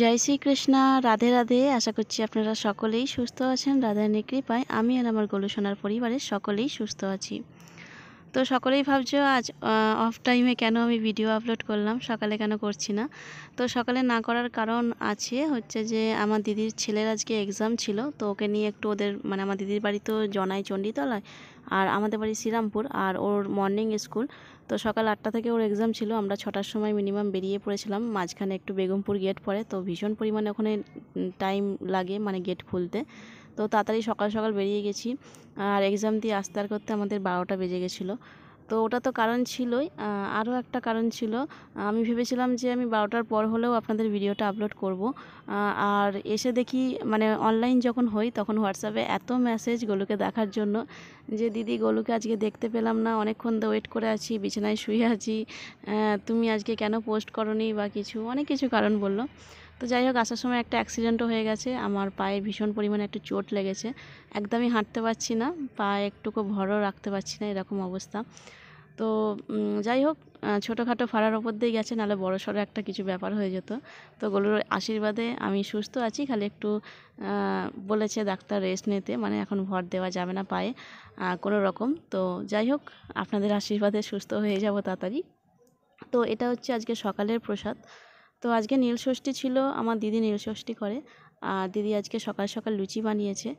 জয় শ্রীকৃষ্ণ রাধে রাধে আশা করছি আপনারা সকলেই সুস্থ আছেন রাধারানীর কৃপায় আমি আর আমার গোলসোনার পরিবারের সকলেই সুস্থ আছি তো সকলেই ভাবছো আজ অফ টাইমে কেন আমি ভিডিও আপলোড করলাম সকালে কেন করছি না তো সকালে না করার কারণ আছে হচ্ছে যে আমার দিদির ছেলের আজকে এক্সাম ছিল তো ওকে নিয়ে একটু ওদের মানে আমার দিদির বাড়ি তো জনাই চণ্ডীতলায় আর আমাদের বাড়ি শ্রীরামপুর আর ওর মর্নিং স্কুল তো সকাল আটটা থেকে ওর এক্সাম ছিল আমরা ছটার সময় মিনিমাম বেরিয়ে পড়েছিলাম মাঝখানে একটু বেগমপুর গেট পড়ে তো ভীষণ পরিমাণে ওখানে টাইম লাগে মানে গেট খুলতে তো তাড়াতাড়ি সকাল সকাল বেরিয়ে গেছি আর এক্সাম দিয়ে আসতে আর করতে আমাদের বারোটা বেজে গেছিলো তো ওটা তো কারণ ছিলই আরও একটা কারণ ছিল আমি ভেবেছিলাম যে আমি বারোটার পর হলেও আপনাদের ভিডিওটা আপলোড করব আর এসে দেখি মানে অনলাইন যখন হই তখন হোয়াটসঅ্যাপে এত মেসেজ গোলুকে দেখার জন্য যে দিদি গোলুকে আজকে দেখতে পেলাম না অনেকক্ষণ তো ওয়েট করে আছি বিছানায় শুয়ে আছি তুমি আজকে কেন পোস্ট করনি বা কিছু অনেক কিছু কারণ বললো তো যাই হোক আসার সময় একটা অ্যাক্সিডেন্টও হয়ে গেছে আমার পায়ে ভীষণ পরিমাণে একটু চোট লেগেছে একদমই হাঁটতে পারছি না পা একটুকু ভরও রাখতে পারছি না এরকম অবস্থা তো যাই হোক ছোটোখাটো ফাড়ার ওপর দিয়ে গেছে নাহলে বড় সড়ো একটা কিছু ব্যাপার হয়ে যেত তো গরুর আশীর্বাদে আমি সুস্থ আছি খালি একটু বলেছে ডাক্তার রেস্ট নিতে মানে এখন ভর দেওয়া যাবে না পায়ে কোনো রকম তো যাই হোক আপনাদের আশীর্বাদে সুস্থ হয়ে যাব তাড়াতাড়ি তো এটা হচ্ছে আজকে সকালের প্রসাদ তো আজকে নীলষষ্ঠী ছিল আমার দিদি নীলষষ্ঠী করে আর দিদি আজকে সকাল সকাল লুচি বানিয়েছে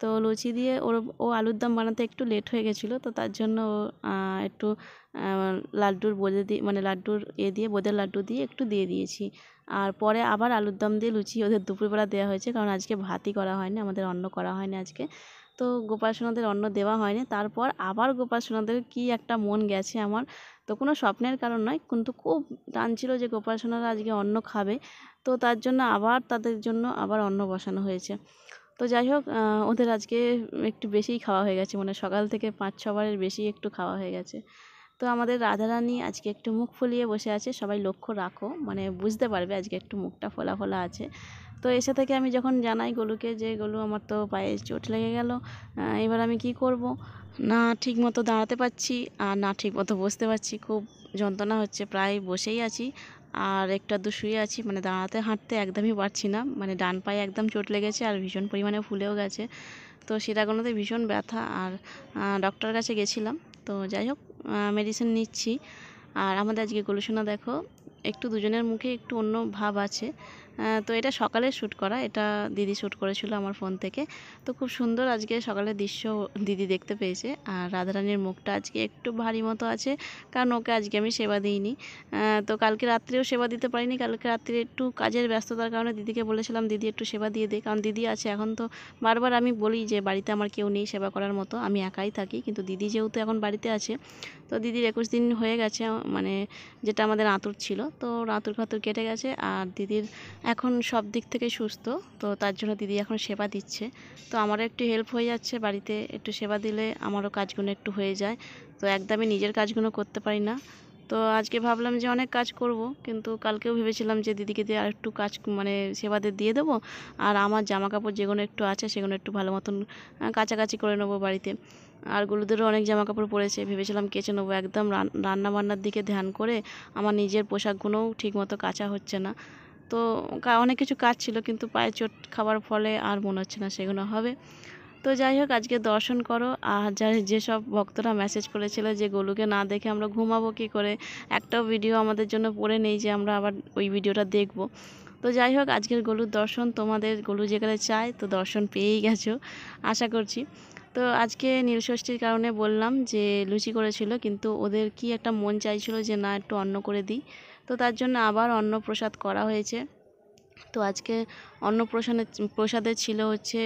তো লুচি দিয়ে ওর ও আলুর দম বানাতে একটু লেট হয়ে গেছিলো তো তার জন্য ও একটু লাড্ডুর বোঁদে দিয়ে মানে লাড্ডুর এ ইয়ে দিয়ে বোঁদের লাড্ডু দিয়ে একটু দিয়ে দিয়েছি আর পরে আবার আলুর দম দিয়ে লুচি ওদের দুপুরবেলা দেওয়া হয়েছে কারণ আজকে ভাতই করা হয়নি আমাদের অন্ন করা হয়নি আজকে তো গোপাল সোনাদের অন্ন দেওয়া হয়নি তারপর আবার গোপাল সোনাদের কী একটা মন গেছে আমার তো কোনো স্বপ্নের কারণ নয় কিন্তু খুব টান ছিল যে গোপাল সোনারা আজকে অন্ন খাবে তো তার জন্য আবার তাদের জন্য আবার অন্ন বসানো হয়েছে তো যাই হোক ওদের আজকে একটু বেশিই খাওয়া হয়ে গেছে মানে সকাল থেকে পাঁচ ছবারের বেশি একটু খাওয়া হয়ে গেছে তো আমাদের রাধারানী আজকে একটু মুখ ফুলিয়ে বসে আছে সবাই লক্ষ্য রাখো মানে বুঝতে পারবে আজকে একটু মুখটা ফোলা ফোলা আছে তো এসে থেকে আমি যখন জানাই গলুকে যে গলু আমার তো পায়ে চোট লেগে গেল এবার আমি কি করব না ঠিক মতো দাঁড়াতে পারছি আর না ঠিক মতো বসতে পারছি খুব যন্ত্রণা হচ্ছে প্রায় বসেই আছি আর একটু আধটু শুয়ে আছি মানে দাঁড়াতে হাঁটতে একদমই পারছি না মানে ডান পায়ে একদম চোট লেগেছে আর ভীষণ পরিমাণে ফুলেও গেছে তো সেটাগুলোতে ভীষণ ব্যথা আর ডক্টরের কাছে গেছিলাম তো যাই হোক মেডিসিন নিচ্ছি আর আমাদের আজকে গলুশোনা দেখো একটু দুজনের মুখে একটু অন্য ভাব আছে তো এটা সকালে শ্যুট করা এটা দিদি শ্যুট করেছিল আমার ফোন থেকে তো খুব সুন্দর আজকে সকালের দৃশ্য দিদি দেখতে পেয়েছে আর রাধারানীর মুখটা আজকে একটু ভারী মতো আছে কারণ ওকে আজকে আমি সেবা দিইনি তো কালকে রাত্রেও সেবা দিতে পারিনি কালকে রাত্রে একটু কাজের ব্যস্ততার কারণে দিদিকে বলেছিলাম দিদি একটু সেবা দিয়ে দে কারণ দিদি আছে এখন তো বারবার আমি বলি যে বাড়িতে আমার কেউ নেই সেবা করার মতো আমি একাই থাকি কিন্তু দিদি যেহেতু এখন বাড়িতে আছে তো দিদির একুশ দিন হয়ে গেছে মানে যেটা আমাদের আঁতর ছিল তো রাতুর খাতুর কেটে গেছে আর দিদির এখন সব দিক থেকে সুস্থ তো তার জন্য দিদি এখন সেবা দিচ্ছে তো আমারও একটু হেল্প হয়ে যাচ্ছে বাড়িতে একটু সেবা দিলে আমারও কাজগুলো একটু হয়ে যায় তো একদমই নিজের কাজগুলো করতে পারি না তো আজকে ভাবলাম যে অনেক কাজ করব কিন্তু কালকেও ভেবেছিলাম যে দিদিকে দিয়ে আর একটু কাজ মানে সেবাতে দিয়ে দেবো আর আমার জামা কাপড় যেগুলো একটু আছে সেগুলো একটু ভালো মতন কাছাকাছি করে নেবো বাড়িতে আর গুলুদেরও অনেক জামা কাপড় পরেছে ভেবেছিলাম কেচে নেবো একদম রান্না বান্নার দিকে ধ্যান করে আমার নিজের পোশাকগুলোও ঠিকমতো কাঁচা হচ্ছে না তো অনেক কিছু কাজ ছিল কিন্তু পায়ে চোট খাবার ফলে আর মনে হচ্ছে না সেগুলো হবে তো যাই হোক আজকে দর্শন করো আর যা যেসব ভক্তরা মেসেজ করেছিল যে গোলুকে না দেখে আমরা ঘুমাবো কী করে একটাও ভিডিও আমাদের জন্য পড়ে নেই যে আমরা আবার ওই ভিডিওটা দেখব তো যাই হোক আজকের গলুর দর্শন তোমাদের গলু যেখানে চায় তো দর্শন পেয়েই গেছো আশা করছি তো আজকে নীলষষ্ঠীর কারণে বললাম যে লুচি করেছিল কিন্তু ওদের কি একটা মন চাইছিল যে না একটু অন্ন করে দিই তো তার জন্য আবার অন্ন প্রসাদ করা হয়েছে তো আজকে অন্নপ্রসানে প্রসাদে ছিল হচ্ছে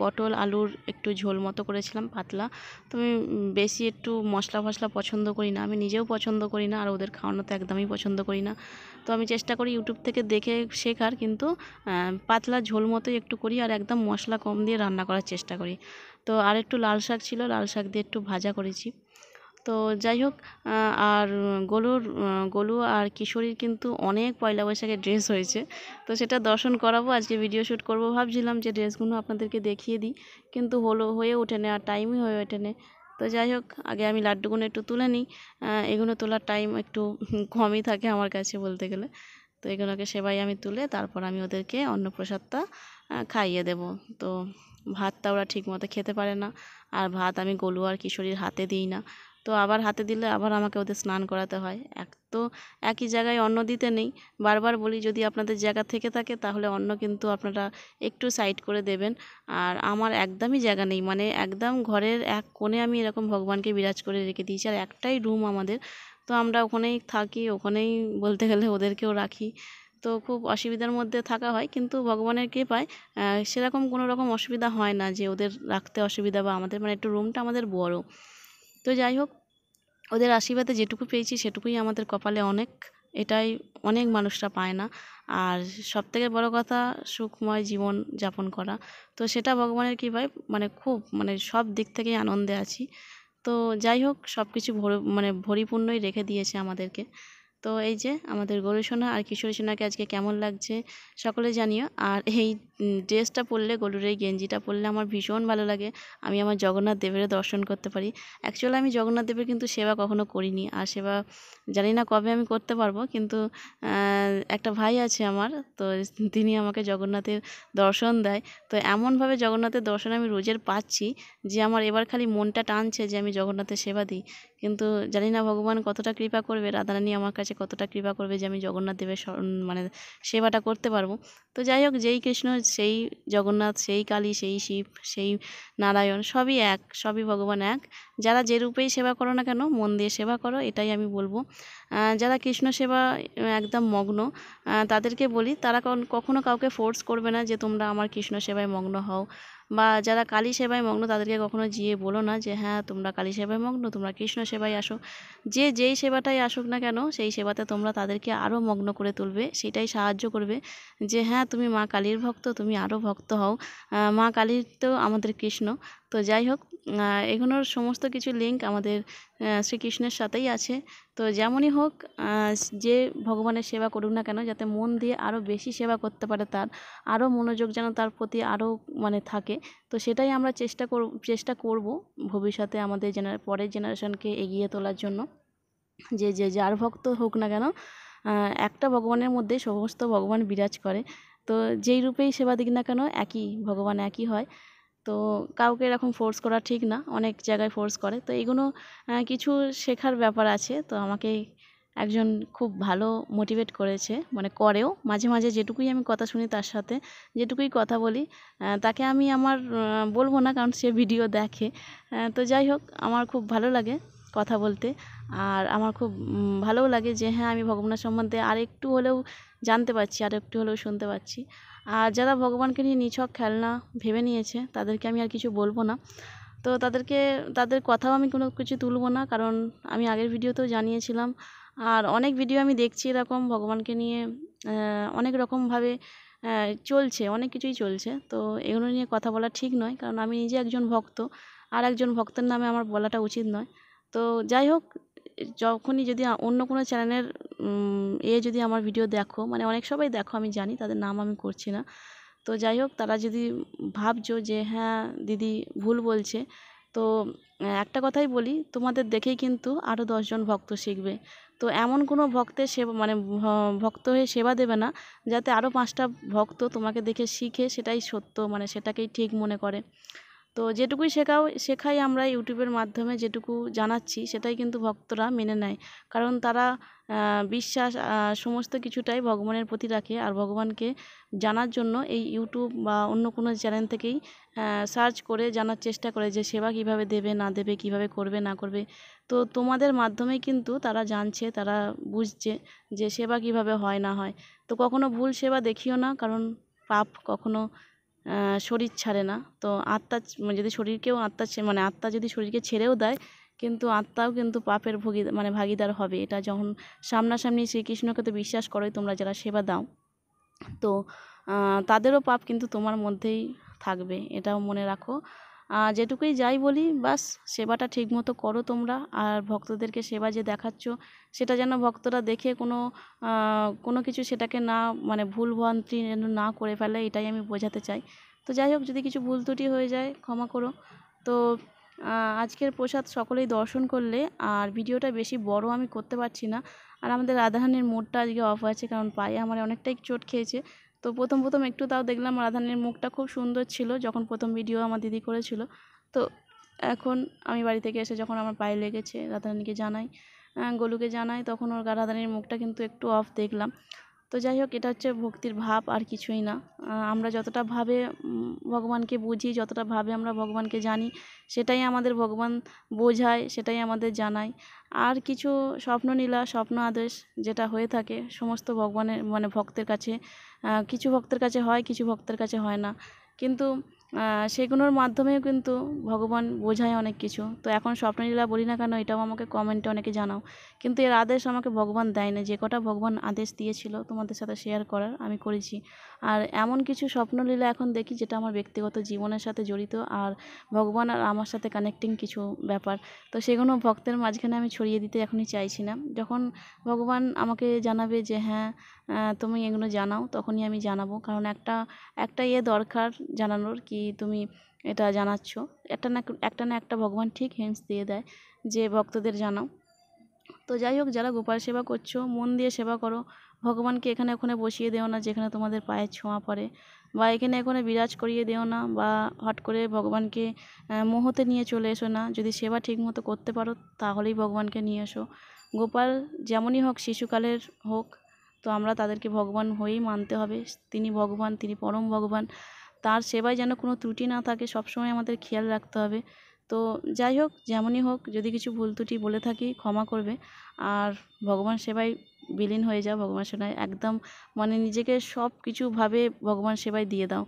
পটল আলুর একটু ঝোল মতো করেছিলাম পাতলা তো আমি বেশি একটু মশলা ফসলা পছন্দ করি না আমি নিজেও পছন্দ করি না আর ওদের খাওয়ানো তো একদমই পছন্দ করি না তো আমি চেষ্টা করি ইউটিউব থেকে দেখে শেখার কিন্তু পাতলা ঝোল মতোই একটু করি আর একদম মশলা কম দিয়ে রান্না করার চেষ্টা করি তো আর একটু লাল শাক ছিল লাল শাক দিয়ে একটু ভাজা করেছি তো যাই হোক আর গোলুর গোলু আর কিশোরীর কিন্তু অনেক পয়লা বৈশাখের ড্রেস হয়েছে তো সেটা দর্শন করাবো আজকে ভিডিও শ্যুট করব ভাবছিলাম যে ড্রেসগুলো আপনাদেরকে দেখিয়ে দিই কিন্তু হলো হয়ে ওঠেনি আর টাইমই হয়ে ওঠেনি তো যাই হোক আগে আমি লাড্ডুগুলো একটু তুলে নিই এগুলো তোলার টাইম একটু কমই থাকে আমার কাছে বলতে গেলে তো এগুলোকে সেবাই আমি তুলে তারপর আমি ওদেরকে অন্নপ্রসাদটা খাইয়ে দেব তো ভাতটা ওরা ঠিক মতো খেতে পারে না আর ভাত আমি গলু আর কিশোরীর হাতে দিই না তো আবার হাতে দিলে আবার আমাকে ওদের স্নান করাতে হয় এক তো একই জায়গায় অন্ন দিতে নেই বারবার বলি যদি আপনাদের জায়গা থেকে থাকে তাহলে অন্ন কিন্তু আপনারা একটু সাইড করে দেবেন আর আমার একদমই জায়গা নেই মানে একদম ঘরের এক কোণে আমি এরকম ভগবানকে বিরাজ করে রেখে দিয়েছি আর একটাই রুম আমাদের তো আমরা ওখানেই থাকি ওখানেই বলতে গেলে ওদেরকেও রাখি তো খুব অসুবিধার মধ্যে থাকা হয় কিন্তু ভগবানের কৃপায় সেরকম কোনো রকম অসুবিধা হয় না যে ওদের রাখতে অসুবিধা বা আমাদের মানে একটু রুমটা আমাদের বড় তো যাই হোক ওদের আশীর্বাদে যেটুকু পেয়েছি সেটুকুই আমাদের কপালে অনেক এটাই অনেক মানুষরা পায় না আর সবথেকে বড়ো কথা সুখময় জীবন যাপন করা তো সেটা ভগবানের কী ভাই মানে খুব মানে সব দিক থেকেই আনন্দে আছি তো যাই হোক সব কিছু ভর মানে ভরিপূর্ণই রেখে দিয়েছে আমাদেরকে তো এই যে আমাদের গরু সোনা আর কিশোরী সোনাকে আজকে কেমন লাগছে সকলে জানিও আর এই ড্রেসটা পরলে গরুরের এই গেঞ্জিটা পরলে আমার ভীষণ ভালো লাগে আমি আমার জগন্নাথ দেবের দর্শন করতে পারি অ্যাকচুয়ালি আমি জগন্নাথ দেবের কিন্তু সেবা কখনো করিনি আর সেবা জানি না কবে আমি করতে পারবো কিন্তু একটা ভাই আছে আমার তো তিনি আমাকে জগন্নাথের দর্শন দেয় তো এমনভাবে জগন্নাথের দর্শন আমি রোজের পাচ্ছি যে আমার এবার খালি মনটা টানছে যে আমি জগন্নাথের সেবা দিই কিন্তু জানি না ভগবান কতটা কৃপা করবে রাধারানী আমার কাছে কতটা কৃপা করবে যে আমি জগন্নাথ দেবের মানে সেবাটা করতে পারবো তো যাই হোক যেই কৃষ্ণ সেই জগন্নাথ সেই কালী সেই শিব সেই নারায়ণ সবই এক সবই ভগবান এক যারা যে রূপেই সেবা করো না কেন মন দিয়ে সেবা করো এটাই আমি বলবো যারা কৃষ্ণ সেবা একদম মগ্ন তাদেরকে বলি তারা কখনো কাউকে ফোর্স করবে না যে তোমরা আমার কৃষ্ণ সেবায় মগ্ন হও বা যারা কালী সেবায় মগ্ন তাদেরকে কখনো যেয়ে বলো না যে হ্যাঁ তোমরা কালী সেবায় মগ্ন তোমরা কৃষ্ণ সেবায় আসো যে যেই সেবাটাই আসুক না কেন সেই সেবাতে তোমরা তাদেরকে আরও মগ্ন করে তুলবে সেটাই সাহায্য করবে যে হ্যাঁ তুমি মা কালীর ভক্ত তুমি আরও ভক্ত হও মা কালীর তো আমাদের কৃষ্ণ তো যাই হোক এগুলোর সমস্ত কিছু লিঙ্ক আমাদের শ্রীকৃষ্ণের সাথেই আছে তো যেমনই হোক যে ভগবানের সেবা করুক না কেন যাতে মন দিয়ে আরও বেশি সেবা করতে পারে তার আরও মনোযোগ যেন তার প্রতি আরও মানে থাকে তো সেটাই আমরা চেষ্টা কর চেষ্টা করব ভবিষ্যতে আমাদের জেনারে পরের জেনারেশনকে এগিয়ে তোলার জন্য যে যে যার ভক্ত হোক না কেন একটা ভগবানের মধ্যে সমস্ত ভগবান বিরাজ করে তো যেই রূপেই সেবা দিক না কেন একই ভগবান একই হয় তো কাউকে এরকম ফোর্স করা ঠিক না অনেক জায়গায় ফোর্স করে তো এগুলো কিছু শেখার ব্যাপার আছে তো আমাকে একজন খুব ভালো মোটিভেট করেছে মানে করেও মাঝে মাঝে যেটুকুই আমি কথা শুনি তার সাথে যেটুকুই কথা বলি তাকে আমি আমার বলবো না কারণ সে ভিডিও দেখে তো যাই হোক আমার খুব ভালো লাগে কথা বলতে আর আমার খুব ভালোও লাগে যে হ্যাঁ আমি ভগবানের সম্বন্ধে আর একটু হলেও জানতে পারছি আর একটু হলেও শুনতে পাচ্ছি আর যারা ভগবানকে নিয়ে নিছক খেলনা ভেবে নিয়েছে তাদেরকে আমি আর কিছু বলবো না তো তাদেরকে তাদের কথাও আমি কোনো কিছু তুলবো না কারণ আমি আগের ভিডিওতেও জানিয়েছিলাম আর অনেক ভিডিও আমি দেখছি এরকম ভগবানকে নিয়ে অনেক রকমভাবে চলছে অনেক কিছুই চলছে তো এগুলো নিয়ে কথা বলা ঠিক নয় কারণ আমি নিজে একজন ভক্ত আর একজন ভক্তের নামে আমার বলাটা উচিত নয় তো যাই হোক যখনই যদি অন্য কোনো চ্যানেলের এ যদি আমার ভিডিও দেখো মানে অনেক সবাই দেখো আমি জানি তাদের নাম আমি করছি না তো যাই হোক তারা যদি ভাবছো যে হ্যাঁ দিদি ভুল বলছে তো একটা কথাই বলি তোমাদের দেখেই কিন্তু আরও দশজন ভক্ত শিখবে তো এমন কোনো ভক্তের সেবা মানে ভক্ত হয়ে সেবা দেবে না যাতে আরও পাঁচটা ভক্ত তোমাকে দেখে শিখে সেটাই সত্য মানে সেটাকেই ঠিক মনে করে তো যেটুকুই শেখাও শেখাই আমরা ইউটিউবের মাধ্যমে যেটুকু জানাচ্ছি সেটাই কিন্তু ভক্তরা মেনে নেয় কারণ তারা বিশ্বাস সমস্ত কিছুটাই ভগবানের প্রতি রাখে আর ভগবানকে জানার জন্য এই ইউটিউব বা অন্য কোনো চ্যানেল থেকেই সার্চ করে জানার চেষ্টা করে যে সেবা কিভাবে দেবে না দেবে কিভাবে করবে না করবে তো তোমাদের মাধ্যমে কিন্তু তারা জানছে তারা বুঝছে যে সেবা কিভাবে হয় না হয় তো কখনো ভুল সেবা দেখিও না কারণ পাপ কখনো শরীর ছাড়ে না তো আত্মা মানে যদি শরীরকেও আত্মা মানে আত্মা যদি শরীরকে ছেড়েও দেয় কিন্তু আত্মাও কিন্তু পাপের ভোগী মানে ভাগিদার হবে এটা যখন সামনাসামনি শ্রীকৃষ্ণকে তো বিশ্বাস করোই তোমরা যারা সেবা দাও তো তাদেরও পাপ কিন্তু তোমার মধ্যেই থাকবে এটাও মনে রাখো যেটুকুই যাই বলি বাস সেবাটা ঠিকমতো করো তোমরা আর ভক্তদেরকে সেবা যে দেখাচ্ছ সেটা যেন ভক্তরা দেখে কোনো কোনো কিছু সেটাকে না মানে ভুলভ্রান্তি যেন না করে ফেলে এটাই আমি বোঝাতে চাই তো যাই হোক যদি কিছু ভুল ত্রুটি হয়ে যায় ক্ষমা করো তো আজকের প্রসাদ সকলেই দর্শন করলে আর ভিডিওটা বেশি বড় আমি করতে পারছি না আর আমাদের রাধাহানির মোড়টা আজকে অফ আছে কারণ পায়ে আমার অনেকটাই চোট খেয়েছে তো প্রথম প্রথম একটু তাও দেখলাম রাধানের মুখটা খুব সুন্দর ছিল যখন প্রথম ভিডিও আমার দিদি করেছিল তো এখন আমি বাড়ি থেকে এসে যখন আমার পায়ে লেগেছে রাধারানীকে জানাই গলুকে জানাই তখন ওর রাধারানীর মুখটা কিন্তু একটু অফ দেখলাম তো যাই হোক এটা হচ্ছে ভক্তির ভাব আর কিছুই না আমরা যতটা ভাবে ভগবানকে বুঝি যতটা ভাবে আমরা ভগবানকে জানি সেটাই আমাদের ভগবান বোঝায় সেটাই আমাদের জানায় আর কিছু স্বপ্ন নীলা স্বপ্ন আদেশ যেটা হয়ে থাকে সমস্ত ভগবানের মানে ভক্তের কাছে কিছু ভক্তের কাছে হয় কিছু ভক্তের কাছে হয় না কিন্তু সেগুলোর মাধ্যমেও কিন্তু ভগবান বোঝায় অনেক কিছু তো এখন স্বপ্নলীলা বলি না কেন এটাও আমাকে কমেন্টে অনেকে জানাও কিন্তু এর আদেশ আমাকে ভগবান দেয় না যে কটা ভগবান আদেশ দিয়েছিল তোমাদের সাথে শেয়ার করার আমি করেছি আর এমন কিছু স্বপ্নলীলা এখন দেখি যেটা আমার ব্যক্তিগত জীবনের সাথে জড়িত আর ভগবান আর আমার সাথে কানেক্টিং কিছু ব্যাপার তো সেগুলো ভক্তের মাঝখানে আমি ছড়িয়ে দিতে এখনই চাইছি না যখন ভগবান আমাকে জানাবে যে হ্যাঁ তুমি এগুলো জানাও তখনই আমি জানাবো কারণ একটা একটা ইয়ে দরকার জানানোর কি তুমি এটা জানাচ্ছ একটা না একটা না একটা ভগবান ঠিক হিন্টস দিয়ে দেয় যে ভক্তদের জানাও তো যাই হোক যারা গোপাল সেবা করছো মন দিয়ে সেবা করো ভগবানকে এখানে ওখানে বসিয়ে দেও না যেখানে তোমাদের পায়ের ছোঁয়া পড়ে বা এখানে এখানে বিরাজ করিয়ে দেও না বা হট করে ভগবানকে মোহতে নিয়ে চলে এসো না যদি সেবা ঠিকমতো করতে পারো তাহলেই ভগবানকে নিয়ে এসো গোপাল যেমনই হোক শিশুকালের হোক তো আমরা তাদেরকে ভগবান হয়েই মানতে হবে তিনি ভগবান তিনি পরম ভগবান তার সেবায় যেন কোনো ত্রুটি না থাকে সবসময় আমাদের খেয়াল রাখতে হবে তো যাই হোক যেমনই হোক যদি কিছু ভুল ত্রুটি বলে থাকি ক্ষমা করবে আর ভগবান সেবায় বিলীন হয়ে যাও ভগবান সেবায় একদম মানে নিজেকে সব কিছুভাবে ভগবান সেবায় দিয়ে দাও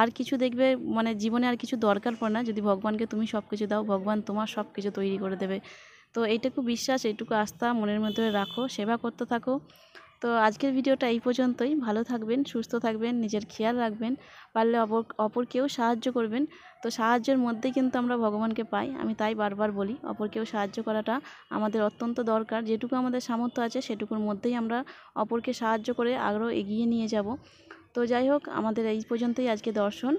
আর কিছু দেখবে মানে জীবনে আর কিছু দরকার পড়ে না যদি ভগবানকে তুমি সব কিছু দাও ভগবান তোমার সব কিছু তৈরি করে দেবে তো এইটুকু বিশ্বাস এইটুকু আস্থা মনের মধ্যে রাখো সেবা করতে থাকো তো আজকের ভিডিওটা এই পর্যন্তই ভালো থাকবেন সুস্থ থাকবেন নিজের খেয়াল রাখবেন পারলে অপর অপরকেও সাহায্য করবেন তো সাহায্যের মধ্যে কিন্তু আমরা ভগবানকে পাই আমি তাই বারবার বলি অপরকেও সাহায্য করাটা আমাদের অত্যন্ত দরকার যেটুকু আমাদের সামর্থ্য আছে সেটুকুর মধ্যেই আমরা অপরকে সাহায্য করে আরও এগিয়ে নিয়ে যাব তো যাই হোক আমাদের এই পর্যন্তই আজকে দর্শন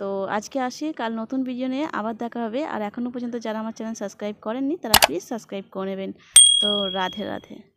তো আজকে আসি কাল নতুন ভিডিও নিয়ে আবার দেখা হবে আর এখনও পর্যন্ত যারা আমার চ্যানেল সাবস্ক্রাইব করেননি তারা প্লিজ সাবস্ক্রাইব করে নেবেন তো রাধে রাধে